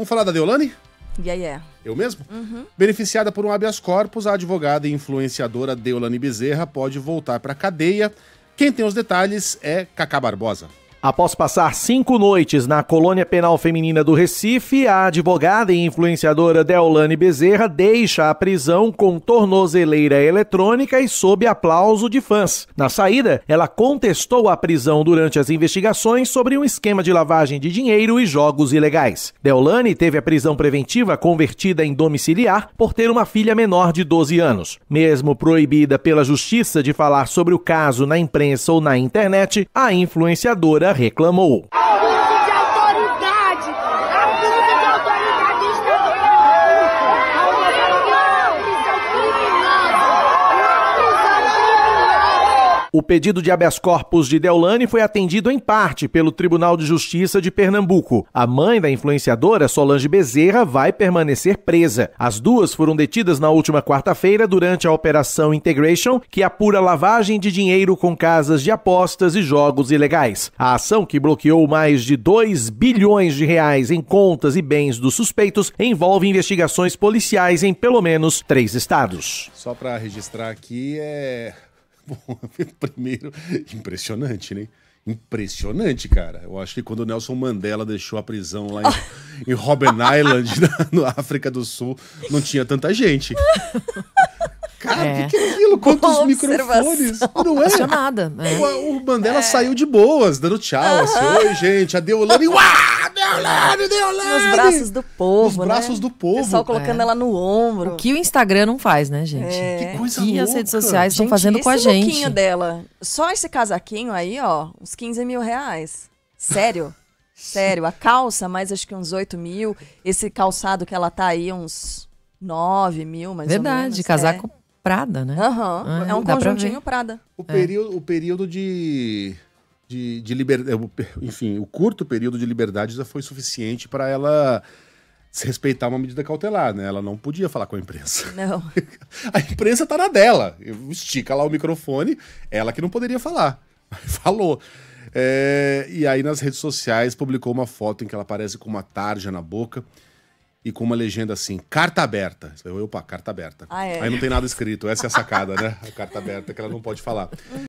Vamos falar da Deolane? Yeah, yeah. Eu mesmo? Uhum. Beneficiada por um habeas corpus, a advogada e influenciadora Deolane Bezerra pode voltar para a cadeia. Quem tem os detalhes é Cacá Barbosa. Após passar cinco noites na colônia penal feminina do Recife, a advogada e influenciadora Deolane Bezerra deixa a prisão com tornozeleira eletrônica e sob aplauso de fãs. Na saída, ela contestou a prisão durante as investigações sobre um esquema de lavagem de dinheiro e jogos ilegais. Deolane teve a prisão preventiva convertida em domiciliar por ter uma filha menor de 12 anos. Mesmo proibida pela justiça de falar sobre o caso na imprensa ou na internet, a influenciadora reclamou. O pedido de habeas corpus de Deolane foi atendido em parte pelo Tribunal de Justiça de Pernambuco. A mãe da influenciadora, Solange Bezerra, vai permanecer presa. As duas foram detidas na última quarta-feira durante a Operação Integration, que apura lavagem de dinheiro com casas de apostas e jogos ilegais. A ação, que bloqueou mais de 2 bilhões de reais em contas e bens dos suspeitos, envolve investigações policiais em pelo menos três estados. Só para registrar aqui, é primeiro, impressionante, né? Impressionante, cara. Eu acho que quando o Nelson Mandela deixou a prisão lá em, em Robben Island, na, África do Sul, não tinha tanta gente. Cara, o é. que, que, é aquilo? Quantos boa microfones? Não é? Nada. Né? O, o, Mandela é. saiu de boas, dando tchau. Uh -huh. Assim, Oi, gente, a Deolane. Uá, Deolane, Deolane! Nos braços do povo. Nos né? braços do povo. O pessoal colocando é. ela no ombro. O que o Instagram não faz, né, gente? É. Que coisa que louca. as redes sociais estão fazendo com a gente. Esse dela, só esse casaquinho aí, ó, uns 15 mil reais. Sério? Sério, a calça, mais acho que uns 8 mil. Esse calçado que ela tá aí, uns 9 mil, mais Verdade, ou menos. Verdade, casaco é. Prada, né? Uhum. É, é um conjuntinho Prada. O, período, o período de de, de liberdade. É, enfim, o curto período de liberdade já foi suficiente para ela se respeitar uma medida cautelar, né? Ela não podia falar com a imprensa. Não. A imprensa tá na dela. Estica lá o microfone, ela que não poderia falar. Falou. É, e aí nas redes sociais publicou uma foto em que ela aparece com uma tarja na boca e com uma legenda assim, carta aberta. Eu, opa, carta aberta. Ah, é. Aí não tem nada escrito, essa é a sacada, né? A carta aberta que ela não pode falar.